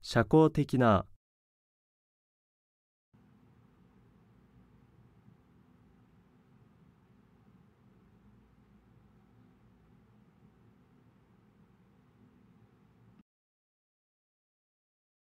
社交的な